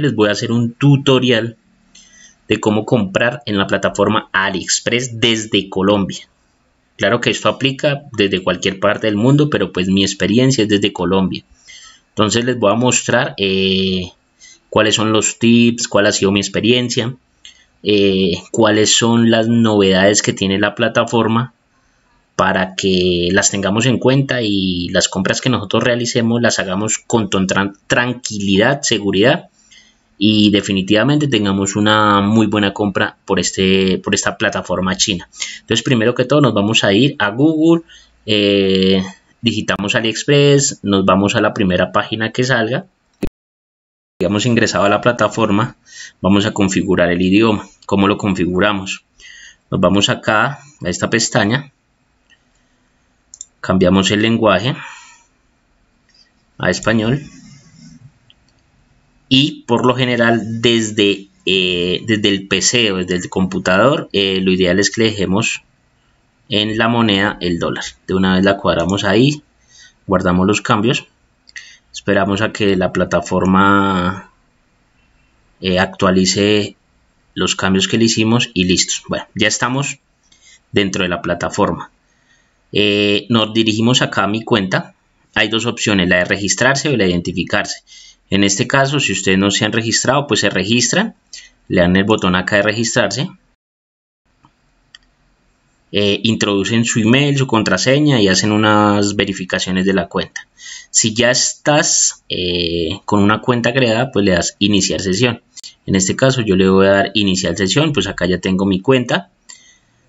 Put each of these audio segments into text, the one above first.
les voy a hacer un tutorial de cómo comprar en la plataforma AliExpress desde Colombia. Claro que esto aplica desde cualquier parte del mundo, pero pues mi experiencia es desde Colombia. Entonces les voy a mostrar eh, cuáles son los tips, cuál ha sido mi experiencia, eh, cuáles son las novedades que tiene la plataforma para que las tengamos en cuenta y las compras que nosotros realicemos las hagamos con tranquilidad, seguridad y definitivamente tengamos una muy buena compra por, este, por esta plataforma china. Entonces, primero que todo, nos vamos a ir a Google, eh, digitamos AliExpress, nos vamos a la primera página que salga. Hemos ingresado a la plataforma, vamos a configurar el idioma. ¿Cómo lo configuramos? Nos vamos acá a esta pestaña, cambiamos el lenguaje a español y por lo general desde, eh, desde el PC o desde el computador eh, lo ideal es que le dejemos en la moneda el dólar. De una vez la cuadramos ahí, guardamos los cambios, esperamos a que la plataforma eh, actualice los cambios que le hicimos y listos Bueno, ya estamos dentro de la plataforma. nos dirigimos acá a mi cuenta. Hay dos opciones, la de registrarse o la de identificarse. En este caso, si ustedes no se han registrado, pues se registran. Le dan el botón acá de registrarse. Eh, introducen su email, su contraseña y hacen unas verificaciones de la cuenta. Si ya estás eh, con una cuenta creada, pues le das iniciar sesión. En este caso yo le voy a dar iniciar sesión, pues acá ya tengo mi cuenta.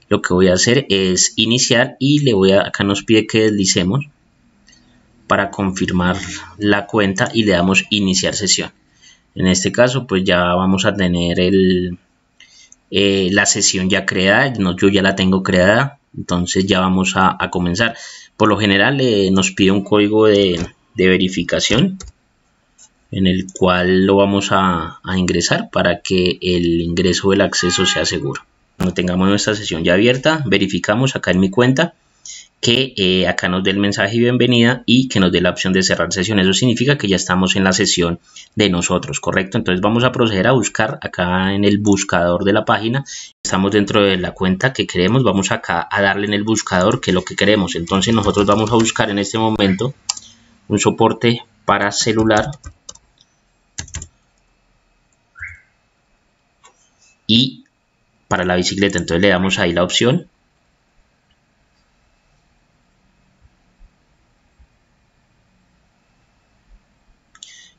Lo que voy a hacer es iniciar y le voy a, acá nos pide que deslicemos para confirmar la cuenta y le damos iniciar sesión. En este caso pues ya vamos a tener el, eh, la sesión ya creada, yo ya la tengo creada, entonces ya vamos a, comenzar. Por lo general eh, nos pide un código de, verificación en el cual lo vamos a, ingresar para que el ingreso del acceso sea seguro. Cuando tengamos nuestra sesión ya abierta, verificamos acá en mi cuenta que eh, acá nos dé el mensaje de bienvenida y que nos dé la opción de cerrar sesión. Eso significa que ya estamos en la sesión de nosotros, ¿correcto? Entonces vamos a proceder a buscar acá en el buscador de la página. Estamos dentro de la cuenta que queremos. Vamos acá a darle en el buscador que lo que queremos. Entonces nosotros vamos a buscar en este momento un soporte para celular. Y para la bicicleta. Entonces le damos ahí la opción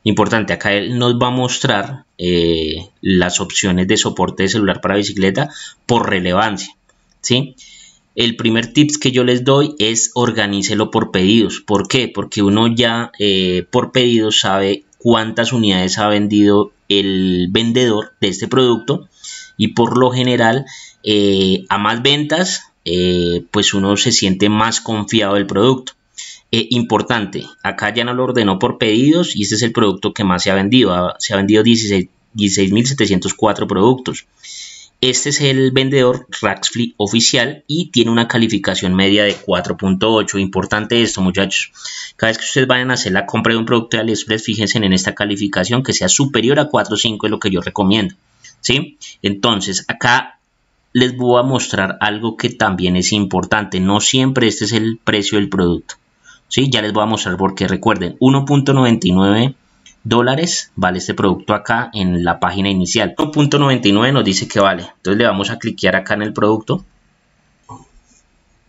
Importante, acá él nos va a mostrar eh, las opciones de soporte de celular para bicicleta por relevancia. ¿sí? El primer tips que yo les doy es organícelo por pedidos. ¿Por qué? Porque uno ya eh, por pedidos sabe cuántas unidades ha vendido el vendedor de este producto y por lo general eh, a más ventas pues uno se siente más confiado del producto eh, importante, acá ya no lo ordenó por pedidos y este es el producto que más se ha vendido. Se ha vendido 16.704 productos. Este es el vendedor Raxfly oficial y tiene una calificación media de 4.8. Importante esto, muchachos. Cada vez que ustedes vayan a hacer la compra de un producto de AliExpress, fíjense en esta calificación que sea superior a 4.5 es lo que yo recomiendo. ¿sí? Entonces, acá les voy a mostrar algo que también es importante. No siempre este es el precio del producto. ¿sí? Ya les voy a mostrar porque recuerden, 1.99 dólares vale este producto acá en la página inicial. 1.99 nos dice que vale. Entonces le vamos a cliquear acá en el producto.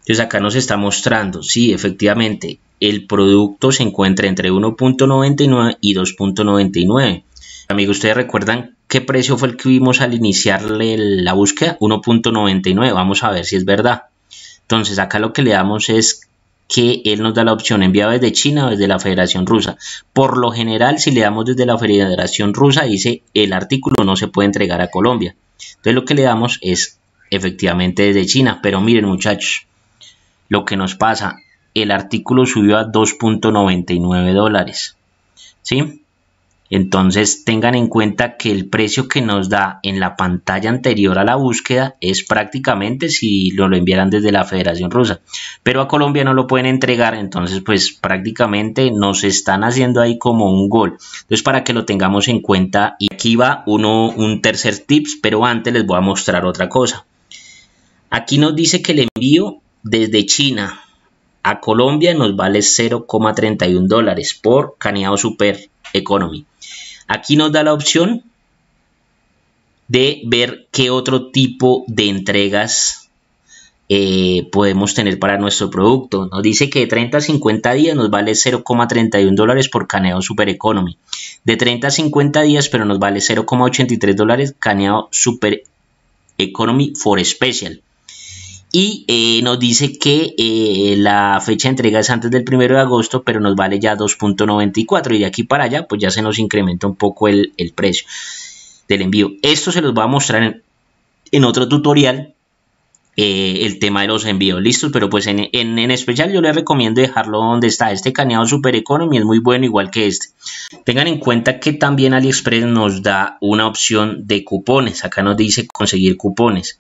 Entonces acá nos está mostrando, sí, efectivamente, el producto se encuentra entre 1.99 y 2.99. Amigos, ustedes recuerdan qué precio fue el que vimos al iniciarle la búsqueda, 1.99. Vamos a ver si es verdad. Entonces acá lo que le damos es que él nos da la opción enviado desde China o desde la Federación Rusa. Por lo general, si le damos desde la Federación Rusa, dice el artículo no se puede entregar a Colombia. Entonces lo que le damos es efectivamente desde China. Pero miren muchachos, lo que nos pasa, el artículo subió a 2.99 dólares. ¿Sí? Entonces tengan en cuenta que el precio que nos da en la pantalla anterior a la búsqueda es prácticamente si lo, lo enviaran desde la Federación Rusa. Pero a Colombia no lo pueden entregar, entonces pues prácticamente nos están haciendo ahí como un gol. Entonces para que lo tengamos en cuenta y aquí va uno, un tercer tips, pero antes les voy a mostrar otra cosa. Aquí nos dice que el envío desde China a Colombia nos vale 0,31 dólares por Caneado Super Economy. Aquí nos da la opción de ver qué otro tipo de entregas eh, podemos tener para nuestro producto. Nos dice que de 30 a 50 días nos vale 0,31 dólares por caneo Super Economy. De 30 a 50 días, pero nos vale 0,83 dólares caneado Super Economy for Special. Y eh, nos dice que eh, la fecha de entrega es antes del 1 de agosto, pero nos vale ya 2.94 y de aquí para allá pues ya se nos incrementa un poco el, precio del envío. Esto se los va a mostrar en, otro tutorial eh, el tema de los envíos listos, pero pues en, en, especial yo les recomiendo dejarlo donde está. Este caneado Super Economy es muy bueno, igual que este. Tengan en cuenta que también AliExpress nos da una opción de cupones. Acá nos dice conseguir cupones.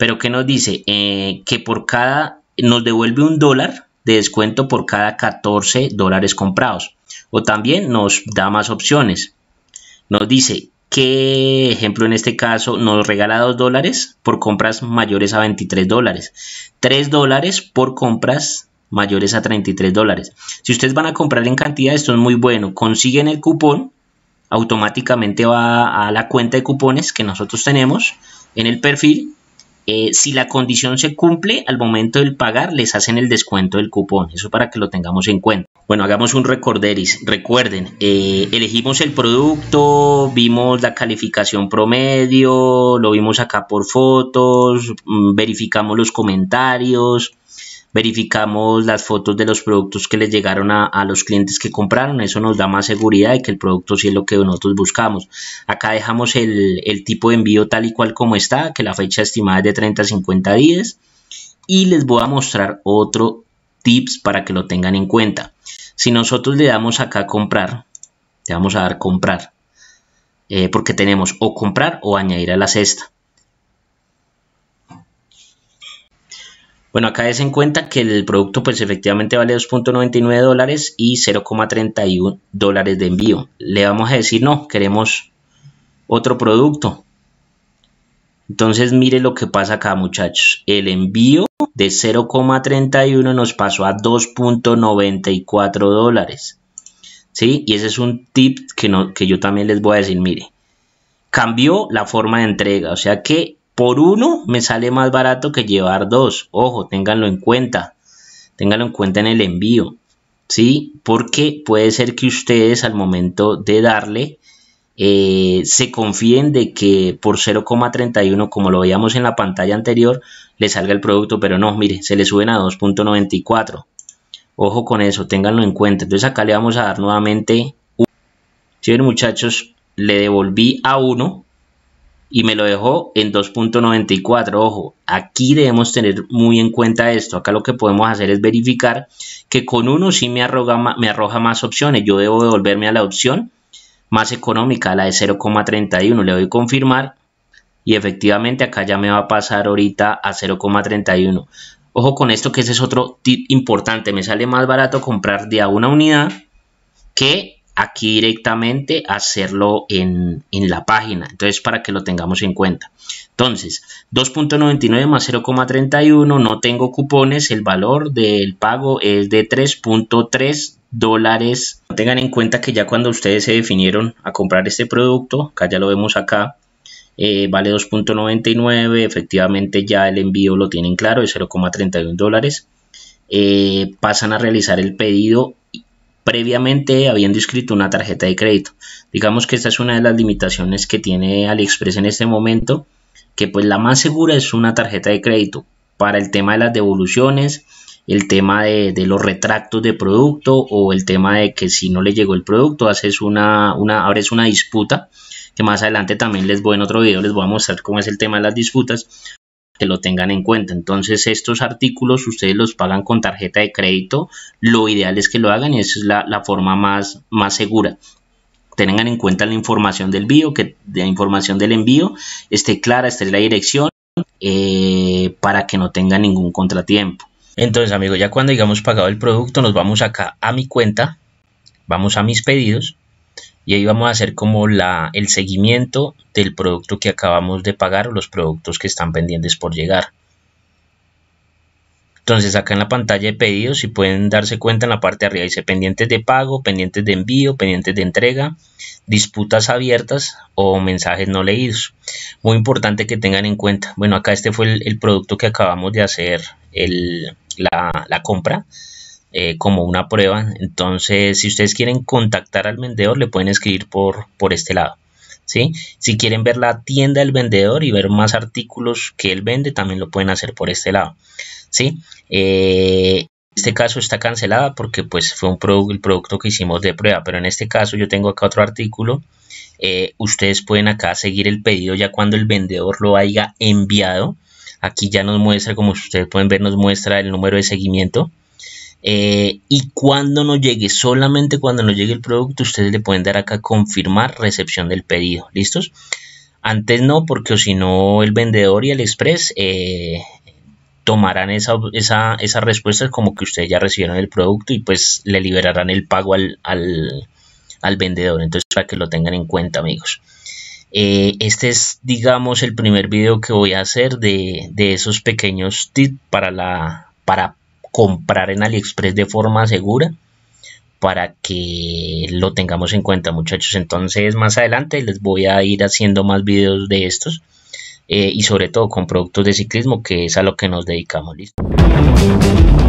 Pero ¿qué nos dice? Eh, que por cada, nos devuelve un dólar de descuento por cada 14 dólares comprados. O también nos da más opciones. Nos dice que, ejemplo, en este caso nos regala 2 dólares por compras mayores a 23 dólares. 3 dólares por compras mayores a 33 dólares. Si ustedes van a comprar en cantidad, esto es muy bueno. Consiguen el cupón, automáticamente va a la cuenta de cupones que nosotros tenemos en el perfil eh, si la condición se cumple, al momento del pagar les hacen el descuento del cupón. Eso para que lo tengamos en cuenta. Bueno, hagamos un recorderis. Recuerden, eh, elegimos el producto, vimos la calificación promedio, lo vimos acá por fotos, mm, verificamos los comentarios, verificamos las fotos de los productos que les llegaron a, los clientes que compraron. Eso nos da más seguridad de que el producto sí es lo que nosotros buscamos. Acá dejamos el, tipo de envío tal y cual como está, que la fecha estimada es de 30 a 50 días. Y les voy a mostrar otro tips para que lo tengan en cuenta. Si nosotros le damos acá comprar, le vamos a dar comprar, eh, porque tenemos o comprar o añadir a la cesta. Bueno, acá es en cuenta que el producto pues efectivamente vale 2.99 dólares y 0.31 dólares de envío. Le vamos a decir no, queremos otro producto. Entonces mire lo que pasa acá muchachos. El envío de 0,31 nos pasó a 2.94 dólares. ¿Sí? Y ese es un tip que, que yo también les voy a decir, mire. Cambió la forma de entrega, o sea que por uno me sale más barato que llevar dos. Ojo, ténganlo en cuenta. Ténganlo en cuenta en el envío. ¿Sí? Porque puede ser que ustedes al momento de darle eh, se confíen de que por 0,31, como lo veíamos en la pantalla anterior, le salga el producto, pero no, mire, se le suben a 2.94. Ojo con eso, ténganlo en cuenta. Entonces acá le vamos a dar nuevamente... uno. Si muchachos, le devolví a 1 y me lo dejó en 2.94. Ojo, aquí debemos tener muy en cuenta esto. Acá lo que podemos hacer es verificar que con uno sí me arroja, me arroja más opciones. Yo debo devolverme a la opción más económica, la de 0,31. Le doy confirmar y efectivamente acá ya me va a pasar ahorita a 0,31. Ojo con esto que ese es otro tip importante. Me sale más barato comprar de a una unidad que aquí directamente hacerlo en, la página. Entonces, para que lo tengamos en cuenta. Entonces, 2.99 más 0,31, no tengo cupones, el valor del pago es de 3.3 dólares. Tengan en cuenta que ya cuando ustedes se definieron a comprar este producto, acá ya lo vemos acá, eh, vale 2.99, efectivamente ya el envío lo tienen claro, de 0,31 dólares. Eh, pasan a realizar el pedido previamente habiendo escrito una tarjeta de crédito. Digamos que esta es una de las limitaciones que tiene AliExpress en este momento, que pues la más segura es una tarjeta de crédito para el tema de las devoluciones, el tema de, los retractos de producto o el tema de que si no le llegó el producto haces una, una, abres una disputa que más adelante también les voy en otro video les voy a mostrar cómo es el tema de las disputas que lo tengan en cuenta. Entonces estos artículos ustedes los pagan con tarjeta de crédito. Lo ideal es que lo hagan y esa es la, forma más, más segura tengan en cuenta la información del envío, que la información del envío esté clara, esté la dirección, eh, para que no tenga ningún contratiempo. Entonces, amigo, ya cuando hayamos pagado el producto, nos vamos acá a mi cuenta, vamos a mis pedidos y ahí vamos a hacer como la, el seguimiento del producto que acabamos de pagar o los productos que están pendientes por llegar. Entonces acá en la pantalla de pedidos, si pueden darse cuenta en la parte de arriba dice pendientes de pago, pendientes de envío, pendientes de entrega, disputas abiertas o mensajes no leídos. Muy importante que tengan en cuenta. Bueno, acá este fue el, producto que acabamos de hacer, la, la compra. Eh, como una prueba. Entonces, si ustedes quieren contactar al vendedor, le pueden escribir por, por este lado. ¿sí? Si quieren ver la tienda del vendedor y ver más artículos que él vende, también lo pueden hacer por este lado. ¿sí? Eh, este caso está cancelada porque pues fue un producto, el producto que hicimos de prueba, pero en este caso yo tengo acá otro artículo. Eh, ustedes pueden acá seguir el pedido ya cuando el vendedor lo haya enviado. Aquí ya nos muestra, como ustedes pueden ver, nos muestra el número de seguimiento. Eh, y cuando no llegue, solamente cuando no llegue el producto, ustedes le pueden dar acá confirmar recepción del pedido. ¿Listos? Antes no, porque si no, el vendedor y el express eh, tomarán esa, esa, respuesta como que ustedes ya recibieron el producto y pues le liberarán el pago al, vendedor. Entonces, para que lo tengan en cuenta, amigos. Eh, este es, digamos, el primer video que voy a hacer de, de esos pequeños tips para la para comprar en AliExpress de forma segura para que lo tengamos en cuenta muchachos entonces más adelante les voy a ir haciendo más videos de estos eh, y sobre todo con productos de ciclismo que es a lo que nos dedicamos listo